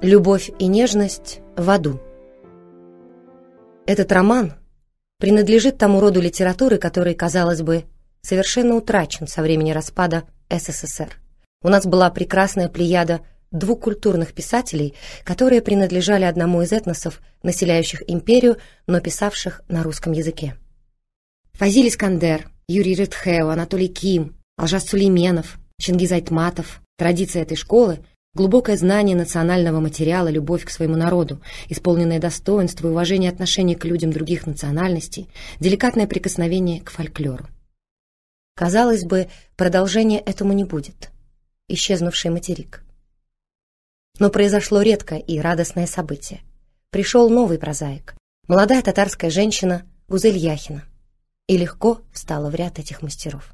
Любовь и нежность в аду. Этот роман принадлежит тому роду литературы, который, казалось бы, совершенно утрачен со времени распада СССР. У нас была прекрасная плеяда двукультурных писателей, которые принадлежали одному из этносов, населяющих империю, но писавших на русском языке. Фазиль Искандер, Юрий Ритхео, Анатолий Ким, Алжас Сулейменов, Чингиз Айтматов. Традиция этой школы Глубокое знание национального материала, любовь к своему народу, исполненное достоинство и уважение отношений к людям других национальностей, деликатное прикосновение к фольклору. Казалось бы, продолжения этому не будет. Исчезнувший материк. Но произошло редкое и радостное событие. Пришел новый прозаик, молодая татарская женщина Гузель Яхина, и легко встала в ряд этих мастеров.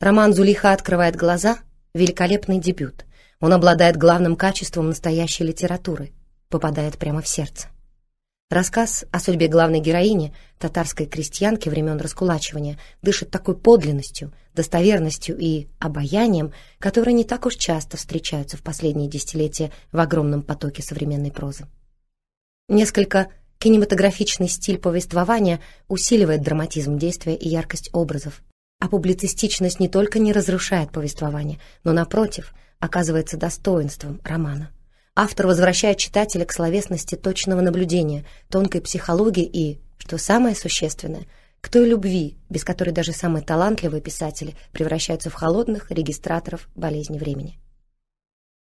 Роман Зулиха открывает глаза, великолепный дебют – он обладает главным качеством настоящей литературы, попадает прямо в сердце. Рассказ о судьбе главной героини, татарской крестьянки времен раскулачивания, дышит такой подлинностью, достоверностью и обаянием, которые не так уж часто встречаются в последние десятилетия в огромном потоке современной прозы. Несколько кинематографичный стиль повествования усиливает драматизм действия и яркость образов, а публицистичность не только не разрушает повествование, но, напротив, оказывается достоинством романа. Автор возвращает читателя к словесности точного наблюдения, тонкой психологии и, что самое существенное, к той любви, без которой даже самые талантливые писатели превращаются в холодных регистраторов болезни времени.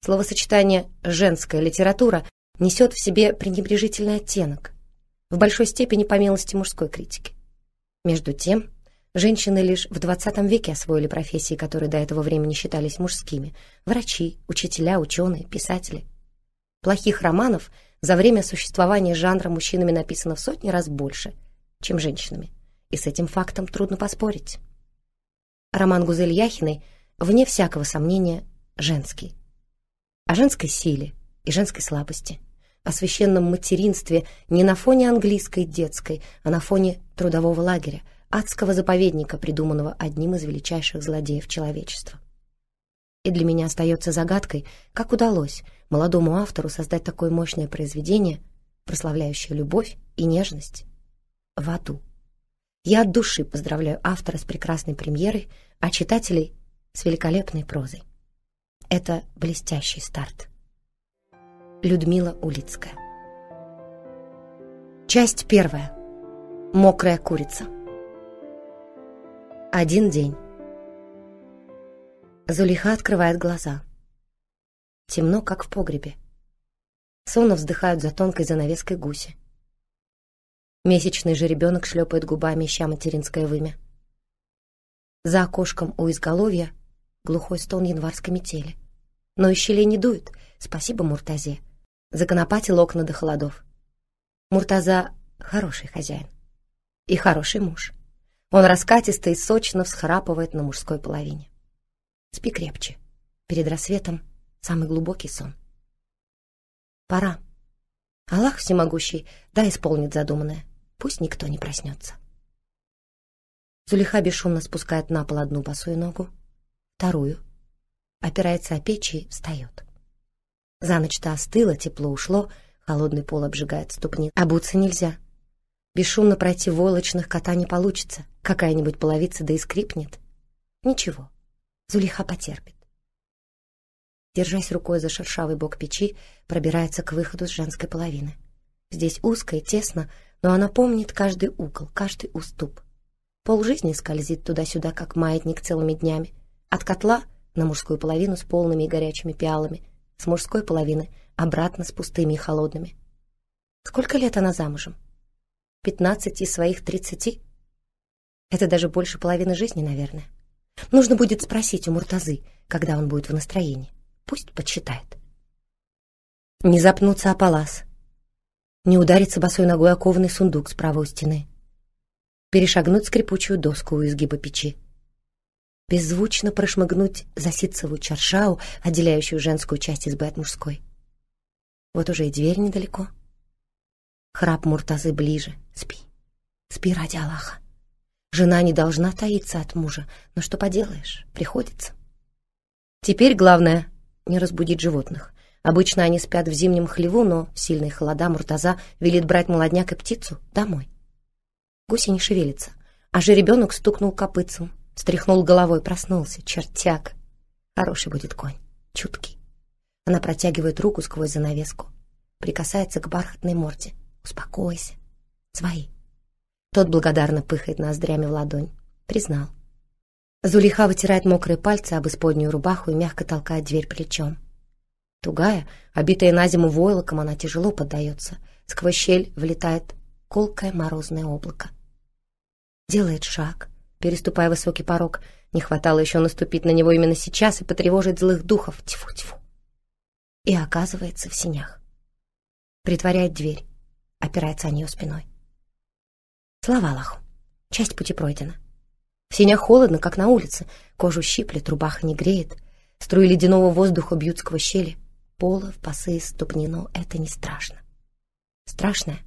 Словосочетание «женская литература» несет в себе пренебрежительный оттенок, в большой степени по милости мужской критики. Между тем, Женщины лишь в XX веке освоили профессии, которые до этого времени считались мужскими. Врачи, учителя, ученые, писатели. Плохих романов за время существования жанра мужчинами написано в сотни раз больше, чем женщинами. И с этим фактом трудно поспорить. Роман Гузель Яхиной, вне всякого сомнения, женский. О женской силе и женской слабости. О священном материнстве не на фоне английской детской, а на фоне трудового лагеря – адского заповедника, придуманного одним из величайших злодеев человечества. И для меня остается загадкой, как удалось молодому автору создать такое мощное произведение, прославляющее любовь и нежность в аду. Я от души поздравляю автора с прекрасной премьерой, а читателей — с великолепной прозой. Это блестящий старт. Людмила Улицкая Часть первая. Мокрая курица. Один день. Зулиха открывает глаза. Темно, как в погребе. Сонно вздыхают за тонкой занавеской гуси. Месячный же ребенок шлепает губами, ища материнское вымя. За окошком у изголовья глухой стон январской метели. Но и щелей не дует, спасибо Муртазе. Законопатил окна до холодов. Муртаза — хороший хозяин. И хороший муж. Он раскатисто и сочно всхрапывает на мужской половине. Спи крепче. Перед рассветом самый глубокий сон. Пора. Аллах всемогущий, да исполнит задуманное. Пусть никто не проснется. Зулиха бесшумно спускает на пол одну босую ногу, вторую, опирается о печи и встает. За ночь-то остыло, тепло ушло, холодный пол обжигает ступни. Обуться нельзя, Бесшумно пройти волочных кота не получится. Какая-нибудь половица да и скрипнет. Ничего, Зулиха потерпит. Держась рукой за шершавый бок печи, пробирается к выходу с женской половины. Здесь узко и тесно, но она помнит каждый угол, каждый уступ. Пол жизни скользит туда-сюда, как маятник целыми днями. От котла на мужскую половину с полными и горячими пиалами, с мужской половины обратно с пустыми и холодными. Сколько лет она замужем? 15 из своих 30. Это даже больше половины жизни, наверное. Нужно будет спросить у Муртазы, когда он будет в настроении. Пусть подсчитает. Не запнуться о палас. Не удариться босой ногой о кованный сундук справа у стены. Перешагнуть скрипучую доску у изгиба печи. Беззвучно прошмыгнуть за ситцевую чаршау, отделяющую женскую часть избы от мужской. Вот уже и дверь недалеко. Храп Муртазы ближе. Спи. Спи ради Аллаха. Жена не должна таиться от мужа, но что поделаешь, приходится. Теперь главное — не разбудить животных. Обычно они спят в зимнем хлеву, но в сильные холода Муртаза велит брать молодняк и птицу домой. Гуси не шевелится, а жеребенок стукнул копытцем, стряхнул головой, проснулся. Чертяк! Хороший будет конь, чуткий. Она протягивает руку сквозь занавеску, прикасается к бархатной морде — «Успокойся. Свои». Тот благодарно пыхает ноздрями в ладонь. Признал. Зулиха вытирает мокрые пальцы об исподнюю рубаху и мягко толкает дверь плечом. Тугая, обитая на зиму войлоком, она тяжело поддается. Сквозь щель влетает колкое морозное облако. Делает шаг, переступая высокий порог. Не хватало еще наступить на него именно сейчас и потревожить злых духов. Тьфу-тьфу. И оказывается в синях. Притворяет дверь опирается о нее спиной. Слава Аллаху, часть пути пройдена. В синях холодно, как на улице, кожу щиплет, рубаха не греет, струи ледяного воздуха бьют сквозь щели, пола в пасы ступни, но это не страшно. Страшное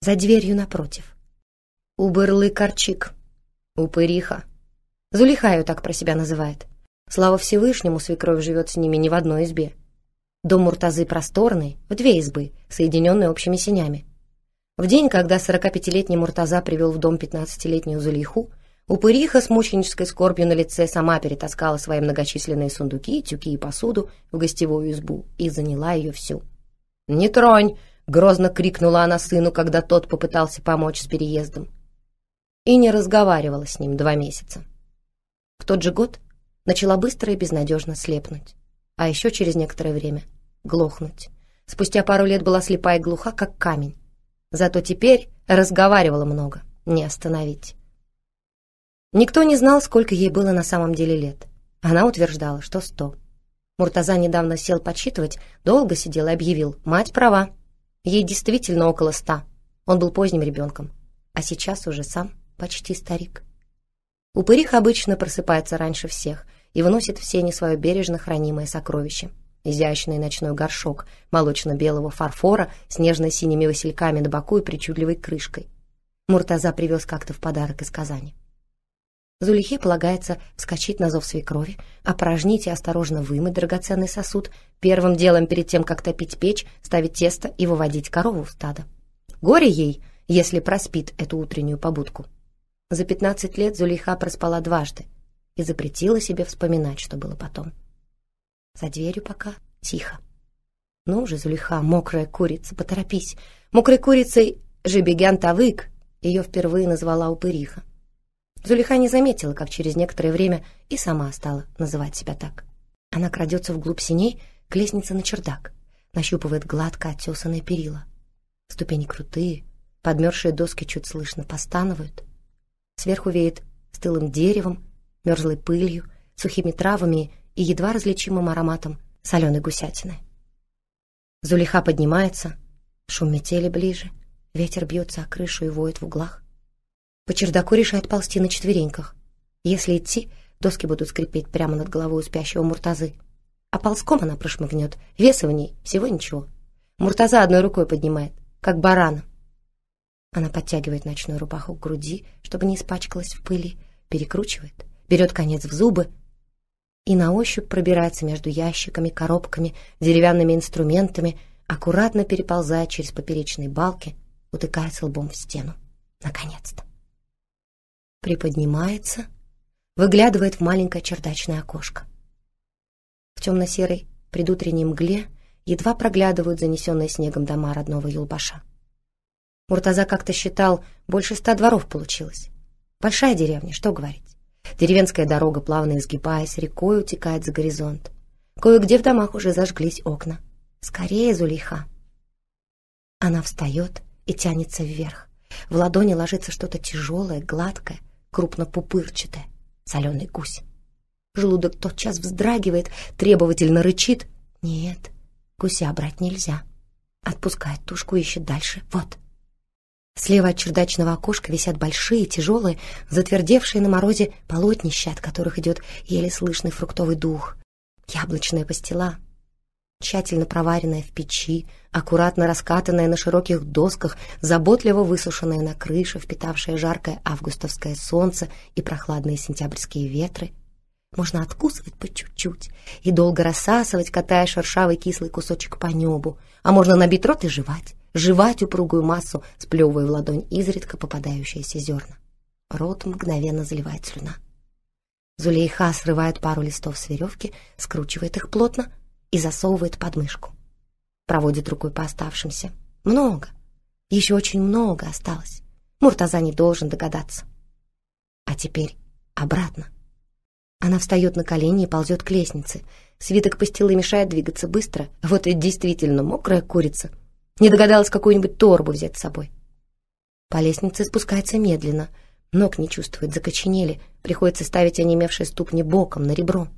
за дверью напротив. Уберлы Корчик, упыриха. Зулиха ее так про себя называет. Слава Всевышнему, свекровь живет с ними не в одной избе. Дом Муртазы просторный, в две избы, соединенные общими синями. В день, когда 45-летний Муртаза привел в дом 15-летнюю Зулейху, упыриха с мученической скорбью на лице сама перетаскала свои многочисленные сундуки, тюки и посуду в гостевую избу и заняла ее всю. «Не тронь!» — грозно крикнула она сыну, когда тот попытался помочь с переездом. И не разговаривала с ним два месяца. В тот же год начала быстро и безнадежно слепнуть а еще через некоторое время глохнуть. Спустя пару лет была слепая и глуха, как камень. Зато теперь разговаривала много, не остановить. Никто не знал, сколько ей было на самом деле лет. Она утверждала, что сто. Муртаза недавно сел подсчитывать, долго сидел и объявил, мать права. Ей действительно около ста. Он был поздним ребенком, а сейчас уже сам почти старик. Упырих обычно просыпается раньше всех, и вносит в сени свое бережно хранимое сокровище. Изящный ночной горшок молочно-белого фарфора с нежно-синими васильками на боку и причудливой крышкой. Муртаза привез как-то в подарок из Казани. Зулихе полагается вскочить на зов свекрови, опорожнить и осторожно вымыть драгоценный сосуд, первым делом перед тем, как топить печь, ставить тесто и выводить корову в стадо. Горе ей, если проспит эту утреннюю побудку. За пятнадцать лет Зулиха проспала дважды, и запретила себе вспоминать, что было потом. За дверью пока тихо. Ну же, Зулиха, мокрая курица, поторопись. Мокрой курицей Жибегян Тавык ее впервые назвала упыриха. Зулиха не заметила, как через некоторое время и сама стала называть себя так. Она крадется вглубь синей к лестнице на чердак, нащупывает гладко оттесанные перила. Ступени крутые, подмерзшие доски чуть слышно постанывают. Сверху веет стылым деревом мерзлой пылью, сухими травами и едва различимым ароматом соленой гусятины. Зулиха поднимается, шум метели ближе, ветер бьется о крышу и воет в углах. По чердаку решает ползти на четвереньках. Если идти, доски будут скрипеть прямо над головой у спящего Муртазы. А ползком она прошмыгнет, веса в ней всего ничего. Муртаза одной рукой поднимает, как барана. Она подтягивает ночную рубаху к груди, чтобы не испачкалась в пыли, перекручивает — берет конец в зубы и на ощупь пробирается между ящиками, коробками, деревянными инструментами, аккуратно переползая через поперечные балки, утыкается лбом в стену. Наконец-то. Приподнимается, выглядывает в маленькое чердачное окошко. В темно-серой предутренней мгле едва проглядывают занесенные снегом дома родного Юлбаша. Муртаза как-то считал, больше ста дворов получилось. Большая деревня, что говорить. Деревенская дорога, плавно изгибаясь, рекой утекает за горизонт. Кое-где в домах уже зажглись окна. Скорее, Зулейха! Она встает и тянется вверх. В ладони ложится что-то тяжелое, гладкое, крупно пупырчатое. Соленый гусь. Желудок тотчас вздрагивает, требовательно рычит. Нет, гуся брать нельзя. Отпускает тушку, ищет дальше. Вот, Слева от чердачного окошка висят большие, тяжелые, затвердевшие на морозе полотнища, от которых идет еле слышный фруктовый дух. Яблочная пастила, тщательно проваренная в печи, аккуратно раскатанная на широких досках, заботливо высушенная на крыше, впитавшая жаркое августовское солнце и прохладные сентябрьские ветры. Можно откусывать по чуть-чуть и долго рассасывать, катая шершавый кислый кусочек по небу, а можно набить рот и жевать жевать упругую массу, сплевывая в ладонь изредка попадающиеся зерна. Рот мгновенно заливает слюна. Зулейха срывает пару листов с веревки, скручивает их плотно и засовывает под мышку. Проводит рукой по оставшимся. Много. Еще очень много осталось. Муртаза не должен догадаться. А теперь обратно. Она встает на колени и ползет к лестнице. Свиток пастилы мешает двигаться быстро. Вот ведь действительно мокрая курица — не догадалась какую-нибудь торбу взять с собой. По лестнице спускается медленно. Ног не чувствует, закоченели. Приходится ставить онемевшие ступни боком на ребро.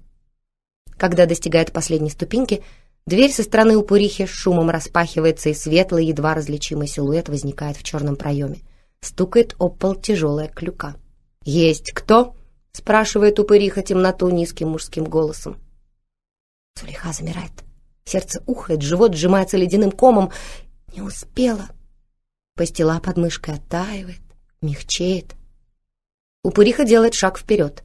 Когда достигает последней ступеньки, дверь со стороны Упурихи шумом распахивается, и светлый, едва различимый силуэт возникает в черном проеме. Стукает об пол тяжелая клюка. «Есть кто?» — спрашивает упыриха темноту низким мужским голосом. Сулиха замирает. Сердце ухает, живот сжимается ледяным комом. Не успела. Постила под мышкой оттаивает, мягчеет. Упыриха делает шаг вперед.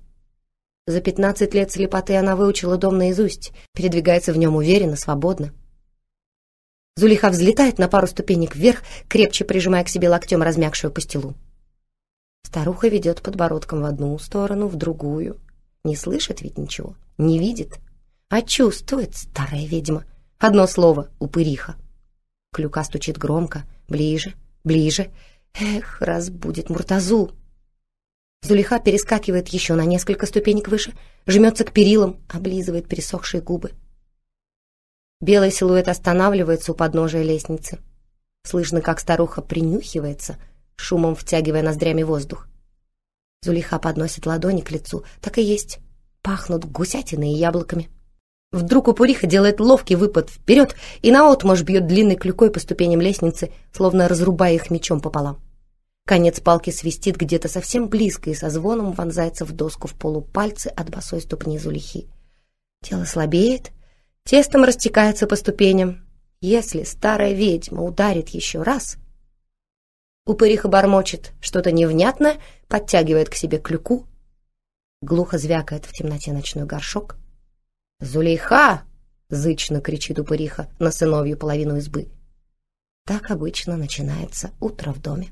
За пятнадцать лет слепоты она выучила дом наизусть, передвигается в нем уверенно, свободно. Зулиха взлетает на пару ступенек вверх, крепче прижимая к себе локтем размягшую постелу. Старуха ведет подбородком в одну сторону, в другую. Не слышит ведь ничего, не видит. А чувствует старая ведьма. Одно слово — упыриха. Клюка стучит громко, ближе, ближе. Эх, разбудит Муртазу. Зулиха перескакивает еще на несколько ступенек выше, жмется к перилам, облизывает пересохшие губы. Белый силуэт останавливается у подножия лестницы. Слышно, как старуха принюхивается, шумом втягивая ноздрями воздух. Зулиха подносит ладони к лицу. Так и есть. Пахнут гусятиной и яблоками. Вдруг упыриха делает ловкий выпад вперед и наотмашь бьет длинной клюкой по ступеням лестницы, словно разрубая их мечом пополам. Конец палки свистит где-то совсем близко и со звоном вонзается в доску в полупальцы от босой ступни Зулихи. Тело слабеет, тестом растекается по ступеням. Если старая ведьма ударит еще раз... Упыриха бормочет что-то невнятное, подтягивает к себе клюку. Глухо звякает в темноте ночной горшок — «Зулейха!» — зычно кричит упыриха на сыновью половину избы. Так обычно начинается утро в доме.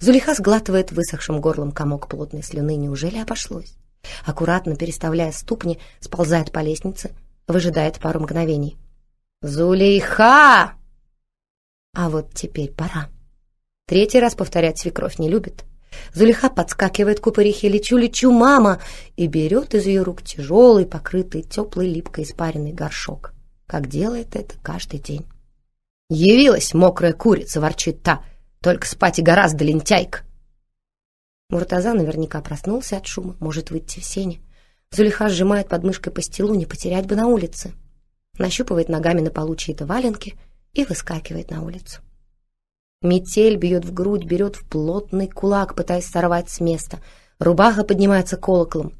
Зулейха сглатывает высохшим горлом комок плотной слюны. Неужели обошлось? Аккуратно переставляя ступни, сползает по лестнице, выжидает пару мгновений. «Зулейха!» А вот теперь пора. Третий раз повторять свекровь не любит. Зулиха подскакивает к упырихе «Лечу, лечу, мама!» и берет из ее рук тяжелый, покрытый теплый липко испаренный горшок, как делает это каждый день. «Явилась мокрая курица!» — ворчит та. «Только спать и гораздо лентяйка!» Муртаза наверняка проснулся от шума, может выйти в сене. Зулиха сжимает подмышкой по стелу, не потерять бы на улице. Нащупывает ногами на полу чьи-то валенки и выскакивает на улицу. Метель бьет в грудь, берет в плотный кулак, пытаясь сорвать с места. Рубаха поднимается колоколом.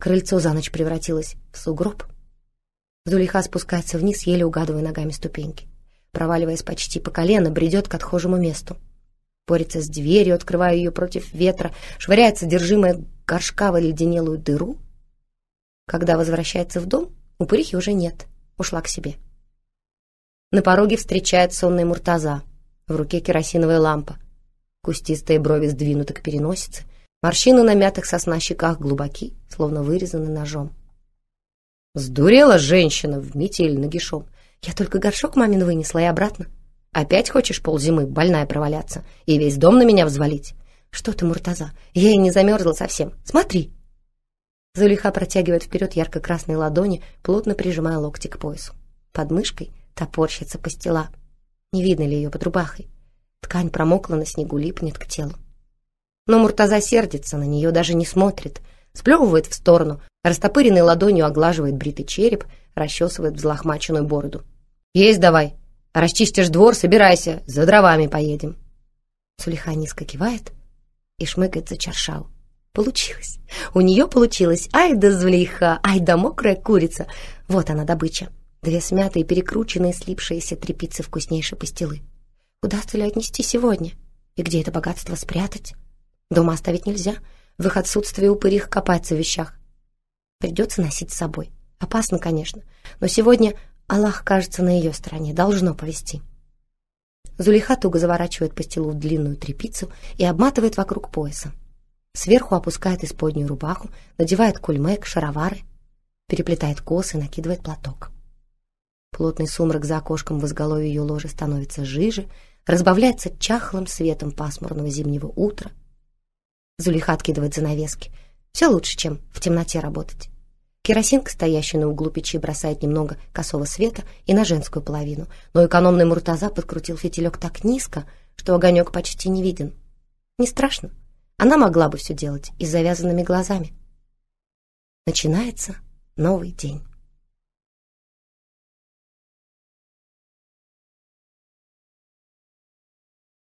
Крыльцо за ночь превратилось в сугроб. Зулиха спускается вниз, еле угадывая ногами ступеньки. Проваливаясь почти по колено, бредет к отхожему месту. Борется с дверью, открывая ее против ветра, швыряет содержимое горшка в оледенелую дыру. Когда возвращается в дом, упырихи уже нет, ушла к себе. На пороге встречает сонный Муртаза — в руке керосиновая лампа. Кустистые брови сдвинуты к переносице, морщины на мятых сосна щеках глубоки, словно вырезаны ножом. Сдурела женщина в метель нагишом. Я только горшок мамин вынесла и обратно. Опять хочешь ползимы больная проваляться и весь дом на меня взвалить? Что ты, Муртаза, я и не замерзла совсем. Смотри!» Зулиха протягивает вперед ярко-красные ладони, плотно прижимая локти к поясу. Под мышкой топорщится пастила. Не видно ли ее под рубахой? Ткань промокла на снегу, липнет к телу. Но Муртаза сердится, на нее даже не смотрит. Сплевывает в сторону, растопыренной ладонью оглаживает бритый череп, расчесывает взлохмаченную бороду. «Есть давай! Расчистишь двор, собирайся, за дровами поедем!» Сулиха низко кивает и шмыгает за чаршау. Получилось. У нее получилось. Ай да злиха, ай да мокрая курица. Вот она добыча. Две смятые, перекрученные, слипшиеся трепицы вкуснейшей пастилы. Удастся ли отнести сегодня? И где это богатство спрятать? Дома оставить нельзя. В их отсутствие упырих копаться в вещах. Придется носить с собой. Опасно, конечно. Но сегодня Аллах, кажется, на ее стороне. Должно повести. Зулиха туго заворачивает пастилу в длинную трепицу и обматывает вокруг пояса. Сверху опускает исподнюю рубаху, надевает кульмек, шаровары, переплетает косы, накидывает платок. Плотный сумрак за окошком в изголовье ее ложи становится жиже, разбавляется чахлым светом пасмурного зимнего утра. Зулиха откидывает занавески. Все лучше, чем в темноте работать. Керосинка, стоящая на углу печи, бросает немного косого света и на женскую половину, но экономный Муртаза подкрутил фитилек так низко, что огонек почти не виден. Не страшно. Она могла бы все делать и с завязанными глазами. Начинается новый день.